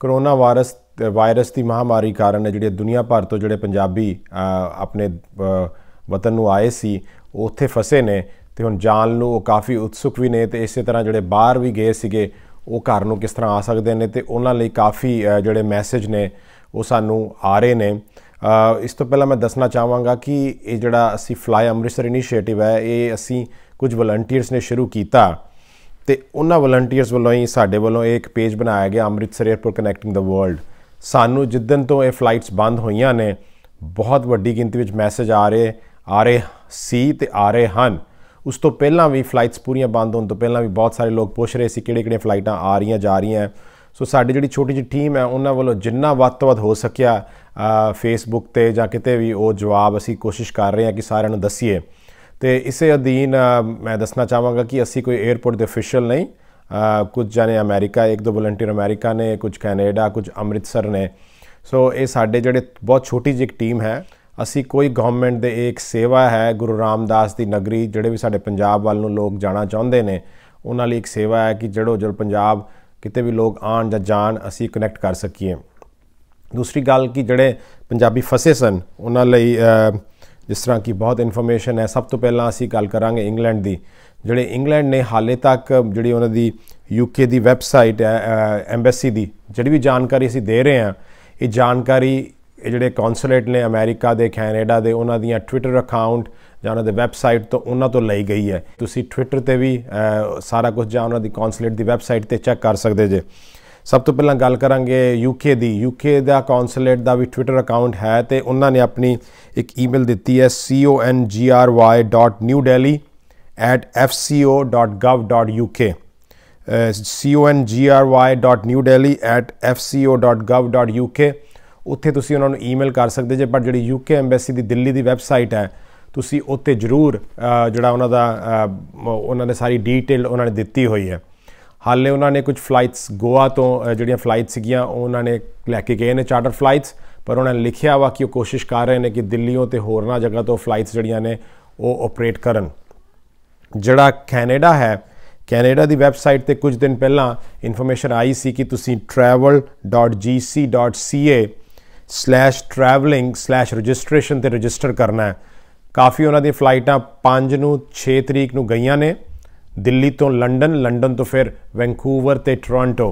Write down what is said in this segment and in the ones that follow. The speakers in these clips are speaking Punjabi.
ਕਰੋਨਾ ਵਾਇਰਸ ਵਾਇਰਸ ਦੀ ਮਹਾਮਾਰੀ ਕਾਰਨ ਜਿਹੜੇ ਦੁਨੀਆ ਭਰ ਤੋਂ ਜਿਹੜੇ ਪੰਜਾਬੀ ਆਪਣੇ ਵਤਨ ਨੂੰ ਆਏ ਸੀ ਉੱਥੇ ਫਸੇ ਨੇ ਤੇ ਹੁਣ ਜਾਣ ਨੂੰ ਉਹ ਕਾਫੀ ਉਤਸੁਕ ਵੀ ਨੇ ਤੇ ਇਸੇ ਤਰ੍ਹਾਂ ਜਿਹੜੇ ਬਾਹਰ ਵੀ ਗਏ ਸੀਗੇ ਉਹ ਘਰ ਨੂੰ ਕਿਸ ਤਰ੍ਹਾਂ ਆ ਸਕਦੇ ਨੇ ਤੇ ਉਹਨਾਂ ਲਈ ਕਾਫੀ ਜਿਹੜੇ ਮੈਸੇਜ ਨੇ ਉਹ ਸਾਨੂੰ ਆ ਰਹੇ ਨੇ ਇਸ ਤੋਂ ਪਹਿਲਾਂ ਮੈਂ ਦੱਸਣਾ ਚਾਹਾਂਗਾ ਕਿ ਇਹ ਜਿਹੜਾ ਅਸੀਂ ਫਲਾਈ ਅੰਮ੍ਰਿਤਸਰ ਇਨੀਸ਼ੀਏਟਿਵ ਹੈ ਇਹ ਅਸੀਂ ਕੁਝ ਵਲੰਟੀਅਰਸ ਨੇ ਸ਼ੁਰੂ ਕੀਤਾ ਤੇ ਉਹਨਾਂ ਵਲੰਟੀਅਰਸ ਵੱਲੋਂ ਹੀ ਸਾਡੇ ਵੱਲੋਂ ਇੱਕ ਪੇਜ ਬਣਾਇਆ ਗਿਆ ਅੰਮ੍ਰਿਤਸਰ 에어ਪੋਰਟ ਕਨੈਕਟਿੰਗ ਦਾ ਵਰਲਡ ਸਾਨੂੰ ਜਿੱਦਨ ਤੋਂ ਇਹ ਫਲਾਈਟਸ ਬੰਦ ਹੋਈਆਂ ਨੇ ਬਹੁਤ ਵੱਡੀ ਗਿਣਤੀ ਵਿੱਚ ਮੈਸੇਜ ਆ ਰਹੇ ਆ ਰਹੇ ਸੀ ਤੇ ਆ ਰਹੇ ਹਨ ਉਸ ਤੋਂ ਪਹਿਲਾਂ ਵੀ ਫਲਾਈਟਸ ਪੂਰੀਆਂ ਬੰਦ ਹੋਣ ਤੋਂ ਪਹਿਲਾਂ ਵੀ ਬਹੁਤ ਸਾਰੇ ਲੋਕ ਪੁੱਛ ਰਹੇ ਸੀ ਕਿਹੜੇ-ਕਿਹੜੇ ਫਲਾਈਟਾਂ ਆ ਰਹੀਆਂ ਜਾ ਰਹੀਆਂ ਸੋ ਸਾਡੀ ਜਿਹੜੀ ਛੋਟੀ ਜਿਹੀ ਟੀਮ ਹੈ ਉਹਨਾਂ ਵੱਲੋਂ ਜਿੰਨਾ ਵੱਧ ਤੋਂ ਵੱਧ ਹੋ ਸਕਿਆ ਫੇਸਬੁੱਕ ਤੇ ਜਾਂ ਕਿਤੇ ਵੀ ਉਹ ਜਵਾਬ ਅਸੀਂ ਕੋਸ਼ਿਸ਼ ਕਰ ਰਹੇ ਹਾਂ ਕਿ ਸਾਰਿਆਂ ਨੂੰ ਦੱਸੀਏ ਤੇ ਇਸੇ ਅਧੀਨ ਮੈਂ ਦੱਸਣਾ ਚਾਹਾਂਗਾ ਕਿ ਅਸੀਂ ਕੋਈ 에어ਪੋਰਟ ਦੇ ਅਫੀਸ਼ੀਅਲ ਨਹੀਂ ਕੁਝ ਜਾਣੇ ਅਮਰੀਕਾ ਇੱਕ ਦੋ ਵਲੰਟੀਅਰ ਅਮਰੀਕਾ ਨੇ ਕੁਝ ਕੈਨੇਡਾ ਕੁਝ ਅੰਮ੍ਰਿਤਸਰ ਨੇ ਸੋ ਇਹ ਸਾਡੇ ਜਿਹੜੇ ਬਹੁਤ ਛੋਟੀ ਜਿਹੀ ਟੀਮ ਹੈ ਅਸੀਂ ਕੋਈ ਗਵਰਨਮੈਂਟ ਦੇ ਇੱਕ ਸੇਵਾ ਹੈ ਗੁਰੂ ਰਾਮਦਾਸ ਦੀ ਨਗਰੀ ਜਿਹੜੇ ਵੀ ਸਾਡੇ ਪੰਜਾਬ ਵੱਲ ਨੂੰ ਲੋਕ ਜਾਣਾ ਚਾਹੁੰਦੇ ਨੇ ਉਹਨਾਂ ਲਈ ਇੱਕ ਸੇਵਾ ਹੈ ਕਿ ਜਿਹੜੋ ਜਲ ਪੰਜਾਬ ਕਿਤੇ ਵੀ ਲੋਕ ਆਣ ਜਾਂ ਜਾਣ ਅਸੀਂ ਕਨੈਕਟ ਕਰ ਸਕੀਏ ਦੂਸਰੀ ਗੱਲ ਕਿ ਜਿਹੜੇ ਪੰਜਾਬੀ ਫਸੇ ਸਨ ਉਹਨਾਂ ਲਈ ਜਿਸ ਤਰ੍ਹਾਂ ਕਿ ਬਹੁਤ ਇਨਫੋਰਮੇਸ਼ਨ ਹੈ ਸਭ ਤੋਂ ਪਹਿਲਾਂ ਅਸੀਂ ਗੱਲ ਕਰਾਂਗੇ ਇੰਗਲੈਂਡ ਦੀ ਜਿਹੜੇ ਇੰਗਲੈਂਡ ਨੇ ਹਾਲੇ ਤੱਕ ਜਿਹੜੀ ਉਹਨਾਂ ਦੀ ਯੂਕੇ ਦੀ ਵੈਬਸਾਈਟ ਹੈ ਐਮਬੈਸੀ ਦੀ ਜਿਹੜੀ ਵੀ ਜਾਣਕਾਰੀ ਅਸੀਂ ਦੇ ਰਹੇ ਹਾਂ ਇਹ ਜਾਣਕਾਰੀ ਇਹ ਜਿਹੜੇ ਕੌਂਸੂਲੇਟ ਨੇ ਅਮਰੀਕਾ ਦੇ ਕੈਨੇਡਾ ਦੇ ਉਹਨਾਂ ਦੀਆਂ ਟਵਿੱਟਰ ਅਕਾਊਂਟ ਜਾਂ ਉਹਨਾਂ ਦੇ ਵੈਬਸਾਈਟ ਤੋਂ ਉਹਨਾਂ ਤੋਂ ਲਈ ਗਈ ਹੈ ਤੁਸੀਂ ਟਵਿੱਟਰ ਤੇ ਵੀ ਸਾਰਾ ਕੁਝ ਜਾਂ ਉਹਨਾਂ ਦੀ ਕੌਂਸੂਲੇਟ ਦੀ ਵੈਬਸਾਈਟ ਤੇ ਚੈੱਕ ਕਰ ਸਕਦੇ ਜੇ ਸਭ ਤੋਂ ਪਹਿਲਾਂ ਗੱਲ ਕਰਾਂਗੇ ਯੂਕੇ ਦੀ ਯੂਕੇ ਦਾ ਕੌਂਸੂਲੇਟ ਦਾ ਵੀ ਟਵਿੱਟਰ ਅਕਾਊਂਟ ਹੈ ਤੇ ਉਹਨਾਂ ਨੇ ਆਪਣੀ ਇੱਕ ਈਮੇਲ ਦਿੱਤੀ ਹੈ congry.newdelhi@fco.gov.uk congry.newdelhi@fco.gov.uk ਉੱਥੇ ਤੁਸੀਂ ਉਹਨਾਂ ਨੂੰ ਈਮੇਲ ਕਰ ਸਕਦੇ ਜੇ ਪਰ ਜਿਹੜੀ ਯੂਕੇ ਐਮਬੈਸੀ ਦੀ ਦਿੱਲੀ ਦੀ ਵੈਬਸਾਈਟ ਹੈ ਤੁਸੀਂ ਉੱਥੇ ਜ਼ਰੂਰ ਜਿਹੜਾ ਉਹਨਾਂ ਦਾ ਉਹਨਾਂ ਨੇ ਸਾਰੀ ਡੀਟੇਲ ਉਹਨਾਂ ਨੇ ਦਿੱਤੀ ਹੋਈ ਹੈ ਹਾਲੇ ਉਹਨਾਂ ਨੇ ਕੁਝ ਫਲਾਈਟਸ ਗੋਆ ਤੋਂ ਜਿਹੜੀਆਂ ਫਲਾਈਟਸ ਸੀਗੀਆਂ ਉਹਨਾਂ ਨੇ ਲੈ ਕੇ ਗਏ ਨੇ ਚਾਰਟਰ ਫਲਾਈਟਸ ਪਰ ਉਹਨਾਂ ਨੇ ਲਿਖਿਆ ਵਾ ਕਿ ਉਹ ਕੋਸ਼ਿਸ਼ ਕਰ ਰਹੇ ਨੇ ਕਿ ਦਿੱਲੀੋਂ ਤੇ ਹੋਰਨਾਂ ਜਗ੍ਹਾ ਤੋਂ ਫਲਾਈਟਸ ਜਿਹੜੀਆਂ ਨੇ ਉਹ ਆਪਰੇਟ ਕਰਨ ਜਿਹੜਾ ਕੈਨੇਡਾ ਹੈ ਕੈਨੇਡਾ ਦੀ ਵੈਬਸਾਈਟ ਤੇ ਕੁਝ ਦਿਨ ਪਹਿਲਾਂ ਇਨਫੋਰਮੇਸ਼ਨ ਆਈ ਸੀ ਕਿ ਤੁਸੀਂ travel.gc.ca/traveling/registration ਤੇ ਰਜਿਸਟਰ ਕਰਨਾ ਹੈ ਕਾਫੀ ਉਹਨਾਂ ਦੀਆਂ ਫਲਾਈਟਾਂ 5 ਨੂੰ 6 ਤਰੀਕ ਨੂੰ ਗਈਆਂ ਨੇ ਦਿੱਲੀ ਤੋਂ ਲੰਡਨ ਲੰਡਨ ਤੋਂ ਫਿਰ ਵੈਂਕੂਵਰ ਤੇ ਟੋਰਾਂਟੋ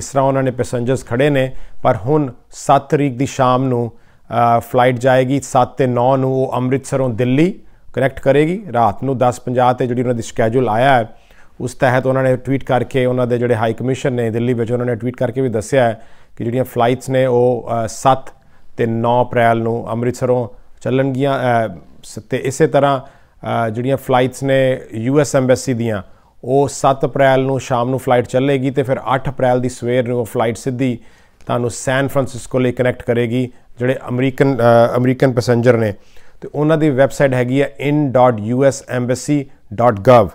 ਇਸ ਤਰ੍ਹਾਂ ਉਹਨਾਂ ਨੇ ਪੈਸੰਜਰਸ ਖੜੇ ਨੇ ਪਰ ਹੁਣ 7 ਤਰੀਕ ਦੀ ਸ਼ਾਮ ਨੂੰ ਫਲਾਈਟ ਜਾਏਗੀ 7 ਤੇ 9 ਨੂੰ ਉਹ ਅੰਮ੍ਰਿਤਸਰੋਂ ਦਿੱਲੀ ਕਨੈਕਟ ਕਰੇਗੀ ਰਾਤ ਨੂੰ 10:50 ਤੇ ਜਿਹੜੀ ਉਹਨਾਂ ਦੀ ਸ਼ੈਡਿਊਲ ਆਇਆ ਹੈ ਉਸ ਤਹਿਤ ਉਹਨਾਂ ਨੇ ਟਵੀਟ ਕਰਕੇ ਉਹਨਾਂ ਦੇ ਜਿਹੜੇ ਹਾਈ ਕਮਿਸ਼ਨ ਨੇ ਦਿੱਲੀ ਵਿੱਚ ਉਹਨਾਂ ਨੇ ਟਵੀਟ ਕਰਕੇ ਵੀ ਦੱਸਿਆ ਹੈ ਕਿ ਜਿਹੜੀਆਂ ਫਲਾਈਟਸ ਨੇ ਉਹ 7 ਤੇ 9 ਅਪ੍ਰੈਲ ਨੂੰ ਅੰਮ੍ਰਿਤਸਰੋਂ ਚੱਲਣਗੀਆਂ ਤੇ ਇਸੇ ਤਰ੍ਹਾਂ ਜਿਹੜੀਆਂ ਫਲਾਈਟਸ ਨੇ ਯੂਐਸ ਐਮਬੈਸੀ ਦੀਆਂ ਉਹ 7 ਅਪ੍ਰੈਲ ਨੂੰ ਸ਼ਾਮ ਨੂੰ ਫਲਾਈਟ ਚੱਲੇਗੀ ਤੇ ਫਿਰ 8 ਅਪ੍ਰੈਲ ਦੀ ਸਵੇਰ ਨੂੰ ਉਹ ਫਲਾਈਟ ਸਿੱਧੀ ਤੁਹਾਨੂੰ ਸੈਨ ਫਰਾਂਸਿਸਕੋ ਲਈ ਕਨੈਕਟ ਕਰੇਗੀ ਜਿਹੜੇ ਅਮਰੀਕਨ ਅਮਰੀਕਨ ਪੈਸੇਂਜਰ ਨੇ ਤੇ ਉਹਨਾਂ ਦੀ ਵੈਬਸਾਈਟ ਹੈਗੀ ਹੈ in.usembassy.gov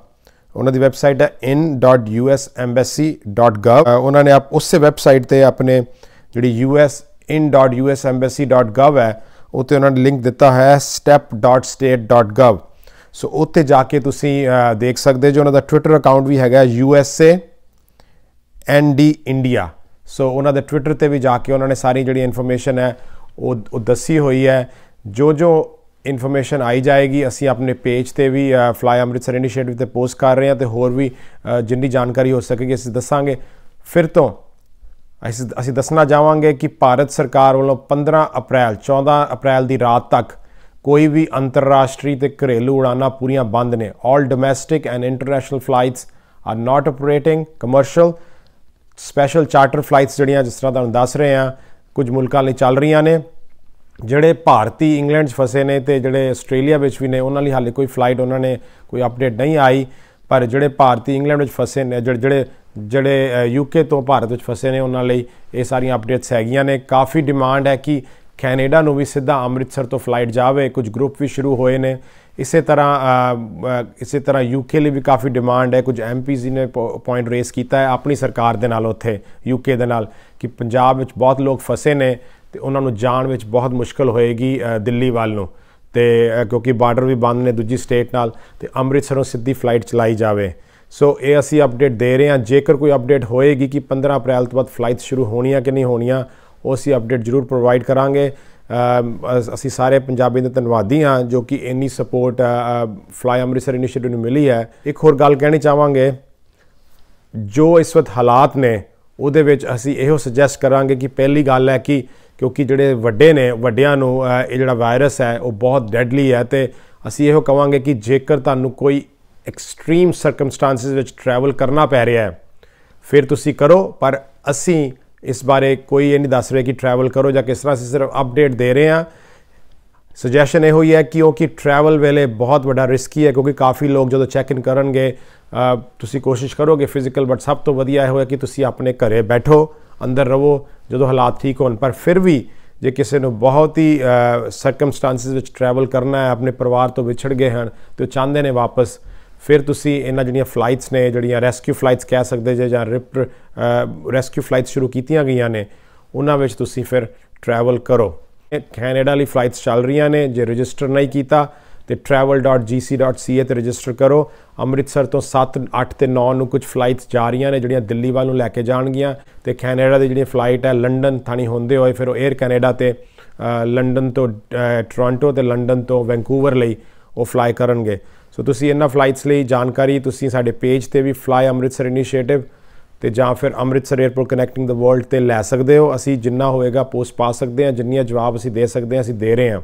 ਉਹਨਾਂ ਦੀ ਵੈਬਸਾਈਟ ਹੈ in.usembassy.gov ਉਹਨਾਂ ਨੇ ਆਪ ਉਸੇ ਵੈਬਸਾਈਟ ਤੇ ਆਪਣੇ ਜਿਹੜੀ US in.usembassy.gov ਹੈ ਉੱਤੇ ਉਹਨਾਂ ਨੇ ਲਿੰਕ ਦਿੱਤਾ ਹੈ step.state.gov ਸੋ ਉੱਥੇ ਜਾ ਕੇ ਤੁਸੀਂ ਦੇਖ ਸਕਦੇ ਜੋ ਉਹਨਾਂ ਦਾ ਟਵਿੱਟਰ ਅਕਾਊਂਟ ਵੀ ਹੈਗਾ U S A and India so ਉਹਨਾਂ ਦੇ ਟਵਿੱਟਰ ਤੇ ਵੀ ਜਾ ਕੇ ਉਹਨਾਂ ਨੇ ਸਾਰੀ ਜਿਹੜੀ ਇਨਫੋਰਮੇਸ਼ਨ ਹੈ ਉਹ ਦੱਸੀ ਹੋਈ ਹੈ ਜੋ ਜੋ ਇਨਫੋਰਮੇਸ਼ਨ ਆਈ ਜਾਏਗੀ ਅਸੀਂ ਆਪਣੇ ਪੇਜ ਤੇ ਵੀ ਫਲਾਈ ਅੰਮ੍ਰਿਤਸਰ ਇਨੀਸ਼ੀਏਟਿਵ ਤੇ ਪੋਸਟ ਕਰ ਰਹੇ ਹਾਂ ਤੇ ਹੋਰ ਵੀ ਜਿੰਨੀ ਜਾਣਕਾਰੀ ਹੋ ਸਕੇਗੀ ਅਸੀਂ ਦੱਸਾਂਗੇ ਫਿਰ ਤੋਂ ਅਸੀਂ ਦੱਸਣਾ ਚਾਹਾਂਗੇ ਕਿ ਭਾਰਤ ਸਰਕਾਰ ਵੱਲੋਂ 15 ਅਪ੍ਰੈਲ 14 ਅਪ੍ਰੈਲ ਦੀ ਰਾਤ ਤੱਕ ਕੋਈ ਵੀ ਅੰਤਰਰਾਸ਼ਟਰੀ ਤੇ ਘਰੇਲੂ ਉਡਾਨਾਂ ਪੂਰੀਆਂ ਬੰਦ ਨੇ 올 domestic and international flights are not operating commercial special charter flights ਜਿਹੜੀਆਂ ਜਿਸ ਤਰ੍ਹਾਂ ਤੁਹਾਨੂੰ ਦੱਸ ਰਹੇ ਆ ਕੁਝ ਮੁਲਕਾਂ ਲਈ ਚੱਲ ਰਹੀਆਂ ਨੇ ਜਿਹੜੇ ਭਾਰਤੀ ਇੰਗਲੈਂਡ 'ਚ ਫਸੇ ਨੇ ਤੇ ਜਿਹੜੇ ਆਸਟ੍ਰੇਲੀਆ ਵਿੱਚ ਵੀ ਨੇ ਉਹਨਾਂ ਲਈ ਹਾਲੇ ਕੋਈ ਫਲਾਈਟ ਉਹਨਾਂ ਨੇ ਕੋਈ ਅਪਡੇਟ ਨਹੀਂ ਆਈ ਪਰ ਜਿਹੜੇ ਭਾਰਤੀ ਇੰਗਲੈਂਡ ਵਿੱਚ ਫਸੇ ਨੇ ਜਿਹੜੇ ਜਿਹੜੇ ਯੂਕੇ ਤੋਂ ਭਾਰਤ ਵਿੱਚ ਫਸੇ ਨੇ ਉਹਨਾਂ ਲਈ ਇਹ ਸਾਰੀਆਂ ਅਪਡੇਟਸ ਹੈਗੀਆਂ ਨੇ ਕਾਫੀ ਡਿਮਾਂਡ ਹੈ ਕਿ ਕੈਨੇਡਾ ਨੂੰ ਵੀ ਸਿੱਧਾ ਅੰਮ੍ਰਿਤਸਰ ਤੋਂ ਫਲਾਈਟ ਜਾਵੇ ਕੁਝ ਗਰੁੱਪ ਵੀ ਸ਼ੁਰੂ ਹੋਏ ਨੇ ਇਸੇ ਤਰ੍ਹਾਂ ਇਸੇ ਤਰ੍ਹਾਂ ਯੂਕੇ ਲਈ ਵੀ ਕਾਫੀ ਡਿਮਾਂਡ ਹੈ ਕੁਝ ਐਮਪੀਜ਼ ਨੇ ਪੁਆਇੰਟ ਰੇਸ ਕੀਤਾ ਹੈ ਆਪਣੀ ਸਰਕਾਰ ਦੇ ਨਾਲ ਉੱਥੇ ਯੂਕੇ ਦੇ ਨਾਲ ਕਿ ਪੰਜਾਬ ਵਿੱਚ ਬਹੁਤ ਲੋਕ ਫਸੇ ਨੇ ਤੇ ਉਹਨਾਂ ਨੂੰ ਜਾਣ ਵਿੱਚ ਬਹੁਤ ਮੁਸ਼ਕਲ ਹੋਏਗੀ ਦਿੱਲੀ ਵੱਲ ਨੂੰ ਤੇ ਕਿਉਂਕਿ ਬਾਰਡਰ ਵੀ ਬੰਦ ਨੇ ਦੂਜੀ ਸਟੇਟ ਨਾਲ ਤੇ ਅੰਮ੍ਰਿਤਸਰੋਂ ਸਿੱਧੀ ਫਲਾਈਟ ਚਲਾਈ ਜਾਵੇ ਸੋ ਇਹ ਅਸੀਂ ਅਪਡੇਟ ਦੇ ਰਹੇ ਹਾਂ ਜੇਕਰ ਕੋਈ ਅਪਡੇਟ ਹੋਏਗੀ ਕਿ 15 ਅਪ੍ਰੈਲ ਤੋਂ ਬਾਅਦ ਫਲਾਈਟ ਸ਼ੁਰੂ ਹੋਣੀਆਂ ਕਿ ਨਹੀਂ ਹੋਣੀਆਂ ਉਹ ਅਸੀਂ ਅਪਡੇਟ ਜ਼ਰੂਰ ਪ੍ਰੋਵਾਈਡ ਕਰਾਂਗੇ ਅਸੀਂ ਸਾਰੇ ਪੰਜਾਬੀ ਦੇ ਧੰਨਵਾਦੀ ਹਾਂ ਜੋ ਕਿ ਇੰਨੀ ਸਪੋਰਟ ਫਲਾਈ ਅੰਮ੍ਰਿਤਸਰ ਇਨੀਸ਼ੀਏਟਿਵ ਨੂੰ ਮਿਲੀ ਹੈ ਇੱਕ ਹੋਰ ਗੱਲ ਕਹਿਣੀ ਚਾਹਾਂਗੇ ਜੋ ਇਸ ਵਕਤ ਹਾਲਾਤ ਨੇ ਉਹਦੇ ਵਿੱਚ ਅਸੀਂ ਇਹੋ ਸੁਜੈਸਟ ਕਰਾਂਗੇ ਕਿ ਪਹਿਲੀ ਗੱਲ ਹੈ ਕਿ ਕਿਉਂਕਿ ਜਿਹੜੇ ਵੱਡੇ ਨੇ ਵੱਡਿਆਂ ਨੂੰ ਇਹ ਜਿਹੜਾ ਵਾਇਰਸ ਹੈ ਉਹ ਬਹੁਤ ਡੈਡਲੀ ਹੈ ਤੇ ਅਸੀਂ ਇਹੋ ਕਵਾਂਗੇ ਕਿ ਜੇਕਰ ਤੁਹਾਨੂੰ ਕੋਈ ਐਕਸਟ੍ਰੀਮ ਸਰਕਮਸਟੈਂਸਸ ਵਿੱਚ ਟਰੈਵਲ ਕਰਨਾ ਪੈ ਰਿਹਾ ਹੈ ਫਿਰ ਤੁਸੀਂ ਕਰੋ ਪਰ ਅਸੀਂ ਇਸ ਬਾਰੇ ਕੋਈ ਇਹ ਨਹੀਂ ਦੱਸ ਰਿਹਾ ਕਿ ਟਰੈਵਲ ਕਰੋ ਜਾਂ ਕਿਸ ਤਰ੍ਹਾਂ ਅਸੀਂ ਸਿਰਫ ਅਪਡੇਟ ਦੇ ਰਹੇ ਆ ਸੁਜੈਸ਼ਨ ਇਹ ਹੋਈ ਹੈ ਕਿ ਉਹ ਕਿ ਟਰੈਵਲ ਵੇਲੇ ਬਹੁਤ ਵੱਡਾ ਰਿਸਕੀ ਹੈ ਕਿਉਂਕਿ ਕਾਫੀ ਲੋਕ ਜਦੋਂ ਚੈੱਕ ਇਨ ਕਰਨਗੇ ਤੁਸੀਂ ਕੋਸ਼ਿਸ਼ ਕਰੋਗੇ ਫਿਜ਼ੀਕਲ ਬਟ ਸਭ ਤੋਂ ਵਧੀਆ ਇਹ ਹੋਇਆ ਕਿ ਤੁਸੀਂ ਆਪਣੇ ਘਰੇ ਬੈਠੋ ਅੰਦਰ ਰਹੋ ਜਦੋਂ ਹਾਲਾਤ ਠੀਕ ਹੋਣ ਪਰ ਫਿਰ ਵੀ ਜੇ ਕਿਸੇ ਨੂੰ ਬਹੁਤ ਹੀ ਸਰਕਮਸਟੈਂਸਸ ਵਿੱਚ ਟਰੈਵਲ ਕਰਨਾ ਹੈ ਆਪਣੇ ਪਰਿਵਾਰ ਤੋਂ ਵਿਛੜ ਗਏ ਹਨ ਤੇ ਚਾਹੁੰਦੇ ਨੇ ਵਾਪਸ ਫਿਰ ਤੁਸੀਂ ਇਹਨਾਂ ਜਿਹੜੀਆਂ ਫਲਾਈਟਸ ਨੇ ਜਿਹੜੀਆਂ ਰੈਸਕਿਊ ਫਲਾਈਟਸ ਕਹਿ ਸਕਦੇ ਜੇ ਜਾਂ ਰਿਪ ਰੈਸਕਿਊ ਫਲਾਈਟਸ ਸ਼ੁਰੂ ਕੀਤੀਆਂ ਗਈਆਂ ਨੇ ਉਹਨਾਂ ਵਿੱਚ ਤੁਸੀਂ ਫਿਰ ਟਰੈਵਲ ਕਰੋ ਕੈਨੇਡਾ ਲਈ ਫਲਾਈਟਸ ਚੱਲ ਰਹੀਆਂ ਨੇ ਜੇ ਰਜਿਸਟਰ ਨਹੀਂ ਕੀਤਾ ਤੇ travel.gc.ca ਤੇ ਰਜਿਸਟਰ ਕਰੋ ਅੰਮ੍ਰਿਤਸਰ ਤੋਂ 7 8 ਤੇ 9 ਨੂੰ ਕੁਝ ਫਲਾਈਟਸ ਜਾ ਰਹੀਆਂ ਨੇ ਜਿਹੜੀਆਂ ਦਿੱਲੀ ਵੱਲ ਨੂੰ ਲੈ ਕੇ ਜਾਣਗੀਆਂ ਤੇ ਕੈਨੇਡਾ ਦੀ ਜਿਹੜੀ ਫਲਾਈਟ ਹੈ ਲੰਡਨ ਥਾਣੀ ਹੁੰਦੇ ਹੋਏ ਫਿਰ ਉਹ 에ਅਰ ਕੈਨੇਡਾ ਤੇ ਲੰਡਨ ਤੋਂ ਟੋਰਾਂਟੋ ਤੇ ਲੰਡਨ ਤੋਂ ਵੈਂਕੂਵਰ ਲਈ ਉਹ ਫਲਾਈ ਕਰਨਗੇ ਸੋ ਤੁਸੀਂ ਇਹਨਾਂ ਫਲਾਈਟਸ ਲਈ ਜਾਣਕਾਰੀ ਤੁਸੀਂ ਸਾਡੇ ਪੇਜ ਤੇ ਵੀ ਫਲਾਈ ਅੰਮ੍ਰਿਤਸਰ ਇਨੀਸ਼ੀਏਟਿਵ ਤੇ ਜਾਂ ਫਿਰ Amritsar airport connecting the world ਤੇ ਲੈ ਸਕਦੇ ਹੋ ਅਸੀਂ ਜਿੰਨਾ ਹੋਏਗਾ ਪੋਸਟ ਪਾ ਸਕਦੇ ਹਾਂ ਜਿੰਨੀਆਂ ਜਵਾਬ ਅਸੀਂ ਦੇ ਸਕਦੇ ਹਾਂ ਅਸੀਂ ਦੇ ਰਹੇ ਹਾਂ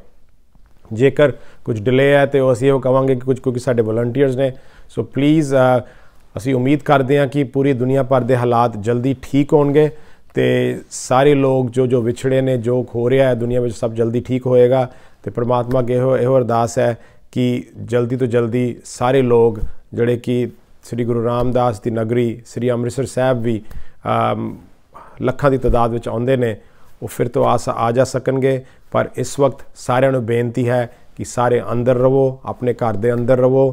ਜੇਕਰ ਕੁਝ ਡਿਲੇ ਹੈ ਤੇ ਅਸੀਂ ਇਹ ਕਵਾਂਗੇ ਕਿ ਕੁਝ ਕਿਉਂਕਿ ਸਾਡੇ ਵਲੰਟੀਅਰਸ ਨੇ ਸੋ ਪਲੀਜ਼ ਅਸੀਂ ਉਮੀਦ ਕਰਦੇ ਹਾਂ ਕਿ ਪੂਰੀ ਦੁਨੀਆ ਭਰ ਦੇ ਹਾਲਾਤ ਜਲਦੀ ਠੀਕ ਹੋਣਗੇ ਤੇ ਸਾਰੇ ਲੋਕ ਜੋ ਜੋ ਵਿਛੜੇ ਨੇ ਜੋ ਖੋ ਰਿਹਾ ਹੈ ਦੁਨੀਆ ਵਿੱਚ ਸਭ ਜਲਦੀ ਠੀਕ ਹੋਏਗਾ ਤੇ ਪ੍ਰਮਾਤਮਾ ਅੱਗੇ ਇਹੋ ਇਹੋ ਅਰਦਾਸ ਹੈ ਕਿ ਜਲਦੀ ਤੋਂ ਜਲਦੀ ਸਾਰੇ ਲੋਕ ਜਿਹੜੇ ਕਿ ਸ੍ਰੀ ਗੁਰੂ ਰਾਮਦਾਸ ਦੀ ਨਗਰੀ ਸ੍ਰੀ ਅੰਮ੍ਰਿਤਸਰ ਸਾਹਿਬ ਵੀ ਲੱਖਾਂ ਦੀ ਤਦਾਦ ਵਿੱਚ ਆਉਂਦੇ ਨੇ ਉਹ ਫਿਰ ਤੋਂ ਆਸ ਆ ਜਾ ਸਕਣਗੇ ਪਰ ਇਸ ਵਕਤ ਸਾਰਿਆਂ ਨੂੰ ਬੇਨਤੀ ਹੈ ਕਿ ਸਾਰੇ ਅੰਦਰ ਰਹੋ ਆਪਣੇ ਘਰ ਦੇ ਅੰਦਰ ਰਹੋ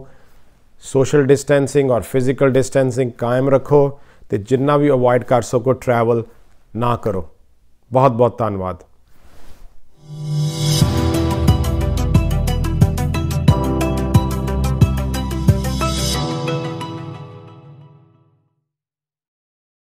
ਸੋਸ਼ਲ ਡਿਸਟੈਂਸਿੰਗ ਔਰ ਫਿਜ਼ੀਕਲ ਡਿਸਟੈਂਸਿੰਗ ਕਾਇਮ ਰੱਖੋ ਤੇ ਜਿੰਨਾ ਵੀ ਅਵੋਇਡ ਕਰ ਸਕੋ ਟਰੈਵਲ ਨਾ ਕਰੋ ਬਹੁਤ ਬਹੁਤ ਧੰਨਵਾਦ